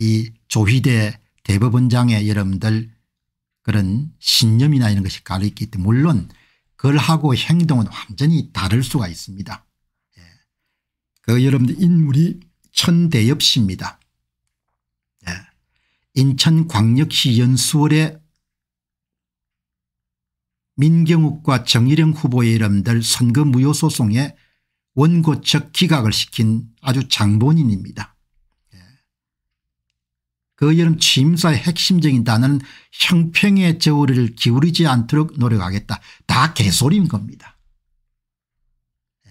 이조희대 대법원장의 여러분들 그런 신념이나 이런 것이 가르있기 때문에 물론 글하고 행동은 완전히 다를 수가 있습니다. 예. 그 여러분들 인물이 천대엽 씨입니다. 예. 인천광역시 연수월에 민경욱과 정일영 후보의 이름들 선거 무효 소송에 원고 측 기각을 시킨 아주 장본인입니다. 그 여름 취임사의 핵심적인 단어는 형평의 저울을 기울이지 않도록 노력하겠다. 다 개소리인 겁니다. 예.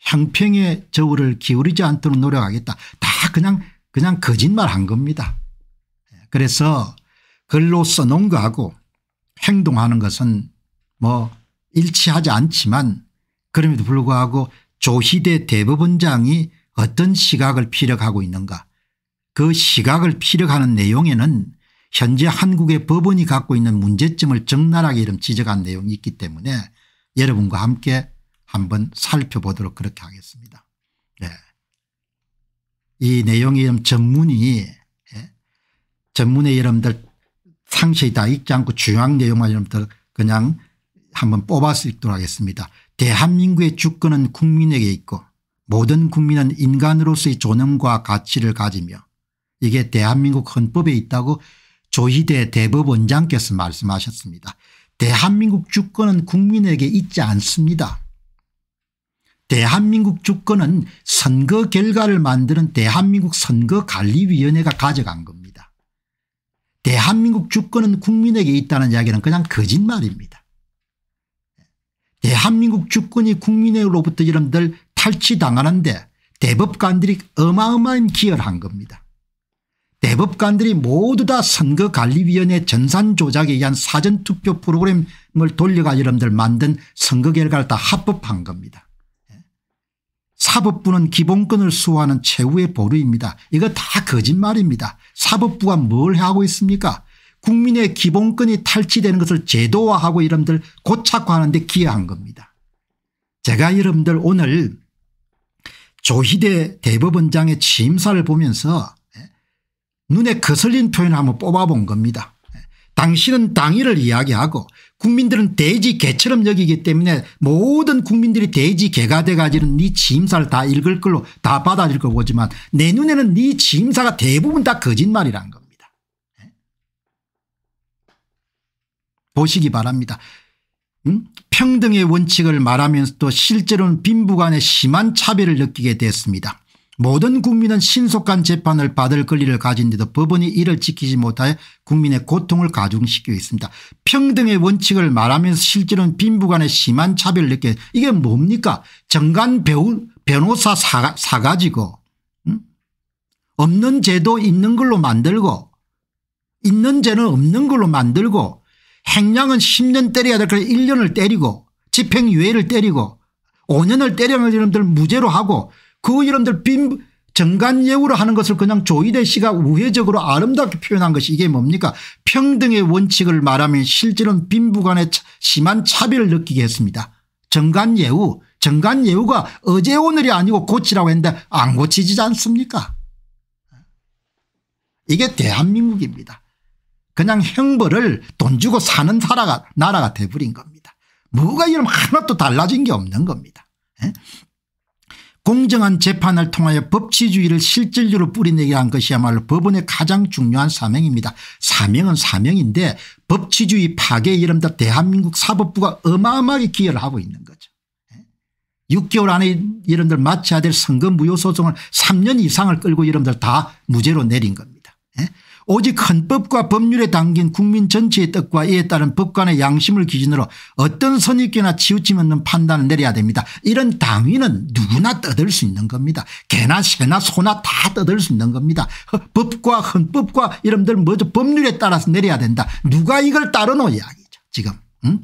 형평의 저울을 기울이지 않도록 노력하겠다. 다 그냥 그냥 거짓말 한 겁니다. 예. 그래서 글로 써놓은 거하고 행동하는 것은 뭐 일치하지 않지만 그럼에도 불구하고 조희대 대법원장이 어떤 시각을 피력하고 있는가 그 시각을 피력하는 내용에는 현재 한국의 법원이 갖고 있는 문제점을 적나라하게 이름 지적한 내용이 있기 때문에 여러분과 함께 한번 살펴보도록 그렇게 하겠습니다. 네. 이 내용이 좀 전문이 예. 전문의 여러분들 상세히 다 읽지 않고 중요한 내용만 여러분들 그냥 한번 뽑아서 읽도록 하겠습니다. 대한민국의 주권은 국민에게 있고 모든 국민은 인간으로서의 존엄과 가치를 가지며 이게 대한민국 헌법에 있다고 조희대 대법원장께서 말씀하셨습니다. 대한민국 주권은 국민에게 있지 않습니다. 대한민국 주권은 선거 결과를 만드는 대한민국 선거관리위원회가 가져간 겁니다. 대한민국 주권은 국민에게 있다는 이야기는 그냥 거짓말입니다. 대한민국 주권이 국민으로부터 여러분들 탈취당하는데 대법관들이 어마어마한 기여를 한 겁니다. 대법관들이 모두 다 선거관리위원회 전산조작에 의한 사전투표 프로그램을 돌려가 여러분들 만든 선거 결과를 다 합법한 겁니다. 예. 사법부는 기본권을 수호하는 최후의 보루입니다. 이거 다 거짓말입니다. 사법부가 뭘 하고 있습니까 국민의 기본권이 탈취되는 것을 제도화하고 여러분들 고착화하는 데 기여한 겁니다. 제가 여러분들 오늘 조희대 대법원장의 취임사를 보면서 눈에 거슬린 표현을 한번 뽑아본 겁니다. 당신은 당위를 이야기하고 국민들은 돼지 개처럼 여기기 때문에 모든 국민들이 돼지 개가 돼가지는 네 지임사를 다 읽을 걸로 다 받아들일 거보지만내 눈에는 네 지임사가 대부분 다 거짓말이란 겁니다. 보시기 바랍니다. 응? 음? 평등의 원칙을 말하면서도 실제로는 빈부간에 심한 차별을 느끼게 됐습니다. 모든 국민은 신속한 재판을 받을 권리를 가진데도 법원이 이를 지키지 못하여 국민의 고통을 가중시키고 있습니다. 평등의 원칙을 말하면서 실제로는 빈부간의 심한 차별을 느껴 이게 뭡니까 정관 배우, 변호사 사, 사가지고 음? 없는 제도 있는 걸로 만들고 있는 죄는 없는 걸로 만들고 행량은 10년 때려야 될걸 1년을 때리고 집행유예를 때리고 5년을 때려는 이놈들 무죄로 하고 그 이름들 빈 정간예우로 하는 것을 그냥 조이대 씨가 우회적으로 아름답게 표현한 것이 이게 뭡니까 평등의 원칙을 말하면 실제로는 빈부간의 심한 차별을 느끼게 했습니다. 정간예우 정간예우가 어제 오늘이 아니고 고치라고 했는데 안 고치지 않습니까 이게 대한민국입니다. 그냥 형벌을 돈 주고 사는 나라가, 나라가 돼버린 겁니다. 뭐가 이러면 하나도 달라진 게 없는 겁니다. 에? 예? 공정한 재판을 통하여 법치주의를 실질적으로 뿌리내게 한 것이야말로 법원의 가장 중요한 사명입니다. 사명은 사명인데 법치주의 파괴에 이른다 대한민국 사법부가 어마어마하게 기여를 하고 있는 거죠. 6개월 예? 안에 이름들 마쳐야 될 선거 무효 소송을 3년 이상을 끌고 이름들 다 무죄로 내린 겁니다. 예? 오직 헌법과 법률에 담긴 국민 전체의 뜻과 이에 따른 법관의 양심을 기준으로 어떤 선입견이나 치우침 없는 판단을 내려야 됩니다. 이런 당위는 누구나 떠들 수 있는 겁니다. 개나 새나 소나 다 떠들 수 있는 겁니다. 법과 헌법과 이름들 먼저 법률에 따라서 내려야 된다. 누가 이걸 따르노 이야기죠. 지금. 응?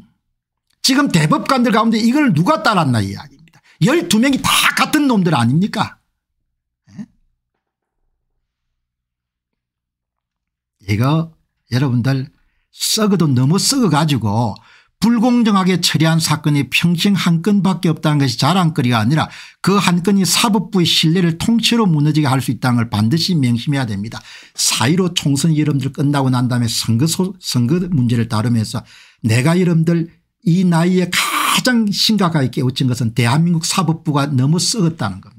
지금 대법관들 가운데 이걸 누가 따랐나 이야기입니다. 12명이 다 같은 놈들 아닙니까 이거 여러분들 썩어도 너무 썩어가지고 불공정하게 처리한 사건이 평생 한 건밖에 없다는 것이 자랑거리가 아니라 그 한 건이 사법부의 신뢰를 통째로 무너지게 할 수 있다는 걸 반드시 명심해야 됩니다. 사1로 총선이 여러분들 끝나고 난 다음에 선거, 소, 선거 문제를 다루면서 내가 여러분들 이 나이에 가장 심각하게 깨우친 것은 대한민국 사법부가 너무 썩었다는 겁니다.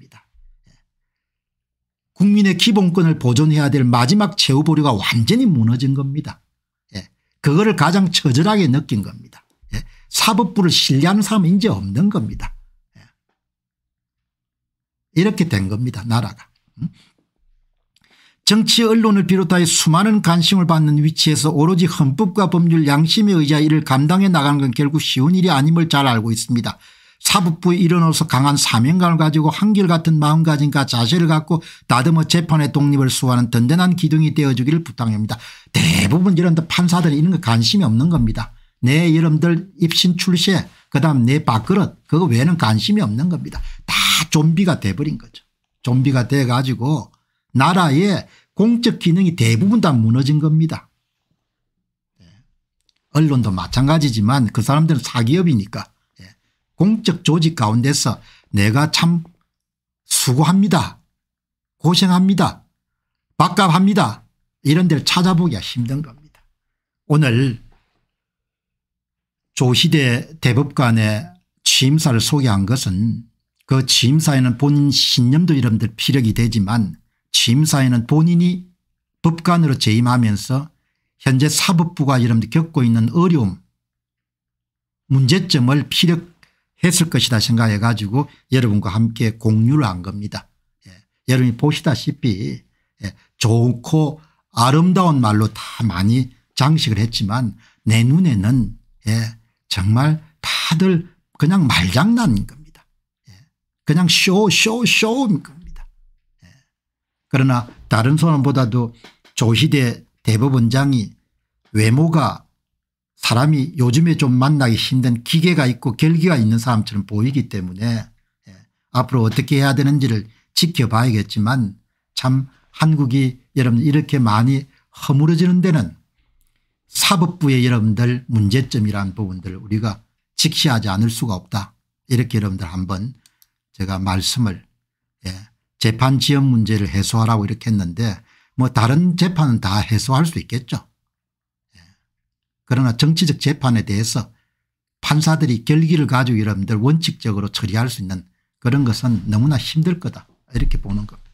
국민의 기본권을 보존해야 될 마지막 최후보류가 완전히 무너진 겁니다. 예. 그거를 가장 처절하게 느낀 겁니다. 예. 사법부를 신뢰하는 사람은 이제 없는 겁니다. 예. 이렇게 된 겁니다 나라가. 음? 정치 언론을 비롯하여 수많은 관심을 받는 위치에서 오로지 헌법과 법률 양심에 의자하 이를 감당해 나가는 건 결국 쉬운 일이 아님을 잘 알고 있습니다. 사법부에 일어나서 강한 사명감을 가지고 한결같은 마음가짐과 자세를 갖고 다듬어 재판의 독립을 수호하는 든든한 기둥이 되어주기를 부탁합니다. 대부분 이런 판사들이 이런 거 관심이 없는 겁니다. 내 여러분들 입신 출세 그다음 내 밥그릇 그거 외에는 관심이 없는 겁니다. 다 좀비가 돼버린 거죠. 좀비가 돼 가지고 나라의 공적 기능이 대부분 다 무너진 겁니다. 네. 언론도 마찬가지지만 그 사람들은 사기업이니까 공적 조직 가운데서 내가 참 수고합니다. 고생합니다. 밥값합니다. 이런 데를 찾아보기가 힘든 겁니다. 오늘 조시대 대법관의 취임사를 소개한 것은 그 취임사에는 본인 신념도 이름들 피력이 되지만 취임사에는 본인이 법관으로 재임하면서 현재 사법부가 여러분들 겪고 있는 어려움 문제점을 피력 했을 것이다 생각해 가지고 여러분과 함께 공유를 한 겁니다. 예. 여러분이 보시다시피 예. 좋고 아름다운 말로 다 많이 장식을 했지만 내 눈에는 예. 정말 다들 그냥 말장난인 겁니다. 예, 그냥 쇼 쇼 쇼인 겁니다. 예, 그러나 다른 소원보다도 조시대 대법원장이 외모가 사람이 요즘에 좀 만나기 힘든 기계가 있고 결기가 있는 사람처럼 보이기 때문에 예, 앞으로 어떻게 해야 되는지를 지켜봐야겠지만 참 한국이 여러분 이렇게 많이 허물어지는 데는 사법부의 여러분들 문제점이라는 부분들 우리가 직시하지 않을 수가 없다. 이렇게 여러분들 한번 제가 말씀을 예 재판 지연 문제를 해소하라고 이렇게 했는데 뭐 다른 재판은 다 해소할 수 있겠죠. 그러나 정치적 재판에 대해서 판사들이 결기를 가지고 여러분들 원칙적으로 처리할 수 있는 그런 것은 너무나 힘들 거다 이렇게 보는 겁니다.